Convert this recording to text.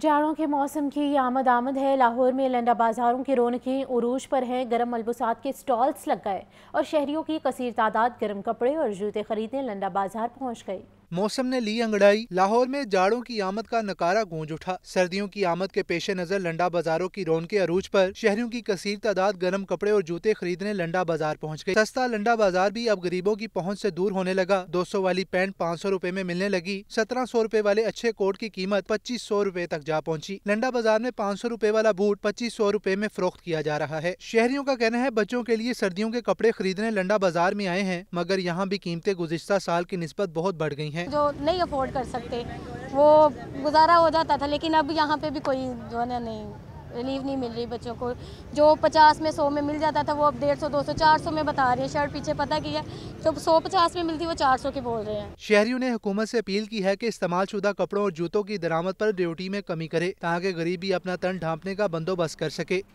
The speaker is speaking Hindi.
जाड़ों के मौसम की आमद आमद है लाहौर में लंडा बाजारों की रौनकें उरूज पर हैं गर्म मलबूसात के स्टॉल्स लग गए और शहरियों की कसीर तादाद गर्म कपड़े और जूते खरीदने लंडा बाजार पहुंच गई मौसम ने ली अंगड़ाई लाहौर में जाड़ों की आमद का नकारा गूंज उठा सर्दियों की आमद के पेश नजर लंडा बाजारों की के अरूज पर शहरों की कसीर तादाद गर्म कपड़े और जूते खरीदने लंडा बाजार पहुंच गए सस्ता लंडा बाजार भी अब गरीबों की पहुंच से दूर होने लगा 200 वाली पैंट पाँच सौ रूपए में मिलने लगी सत्रह सौ रूपए वाले अच्छे कोट की कीमत पच्चीस सौ रूपए तक जा पहुँची लंडा बाजार में पाँच सौ रूपए वाला बूट पच्चीस सौ रूपए में फरोख्त किया जा रहा है शहरियों का कहना है बच्चों के लिए सर्दियों के कपड़े खरीदने लंडा बाजार में आए हैं मगर यहाँ भी कीमतें गुजशत साल की नस्बत बहुत बढ़ गई है हैं जो नहीं अफोर्ड कर सकते वो गुजारा हो जाता था लेकिन अब यहाँ पे भी कोई जो है नहीं रिलीफ नहीं मिल रही बच्चों को जो पचास में सौ में मिल जाता था वो अब डेढ़ सौ दो सौ चार सौ में बता रहे हैं शर्ट पीछे पता किया जो सौ पचास में मिलती वो चार सौ की बोल रहे हैं शहरियों ने हुकूमत से अपील की है कि इस्तेमाल शुदा कपड़ों और जूतों की दरामद पर ड्यूटी में कमी करे ताकि गरीबी अपना तन ढांपने का बंदोबस्त कर सके